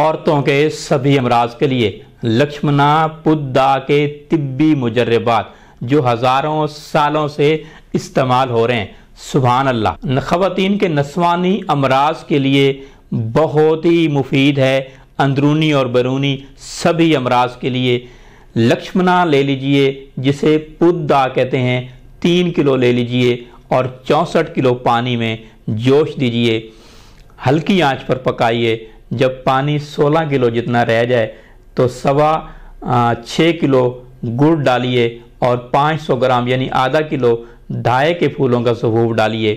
औरतों के सभी अमराज के लिए लक्ष्मणा पुद्दा के तिब्बी मुजर्रबात जो हज़ारों सालों से इस्तेमाल हो रहे हैं सुबहान अल्लाह ख़वान के नस्वानी अमराज के लिए बहुत ही मुफीद है अंदरूनी और बैरूनी सभी अमराज के लिए लक्ष्मणा ले लीजिए जिसे पुद्दा कहते हैं तीन किलो ले लीजिए और चौंसठ किलो पानी में जोश दीजिए हल्की आंच पर पकाइए जब पानी 16 किलो जितना रह जाए तो सवा छः किलो गुड़ डालिए और 500 ग्राम यानी आधा किलो ढाए के फूलों का सबूब डालिए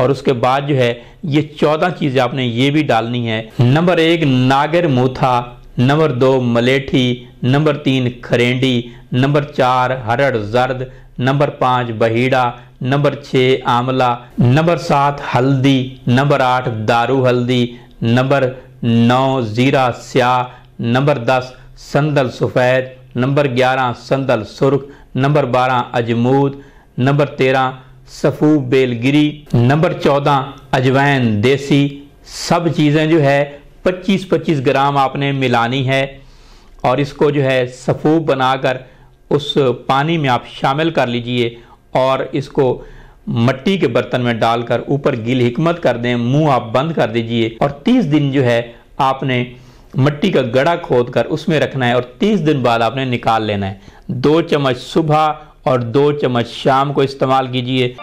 और उसके बाद जो है ये चौदह चीज़ें आपने ये भी डालनी है नंबर एक नागर मूथा नंबर दो मलेठी नंबर तीन खरेंडी नंबर चार हरड़ जर्द नंबर पाँच बहीड़ा नंबर छः आंवला नंबर सात हल्दी नंबर आठ दारू हल्दी नंबर नौ ज़ीरा स्या नंबर दस संदल सफेद नंबर ग्यारह संदल सुर्ख नंबर बारह अजमूद नंबर तेरह सफ़ू बेलगिरी नंबर चौदह अजवैन देसी सब चीज़ें जो है पच्चीस पच्चीस ग्राम आपने मिलानी है और इसको जो है सफ़ू बनाकर उस पानी में आप शामिल कर लीजिए और इसको मट्टी के बर्तन में डालकर ऊपर गील हिकमत कर दें मुंह आप बंद कर दीजिए और 30 दिन जो है आपने मट्टी का गड़ा खोद कर उसमें रखना है और 30 दिन बाद आपने निकाल लेना है दो चम्मच सुबह और दो चम्मच शाम को इस्तेमाल कीजिए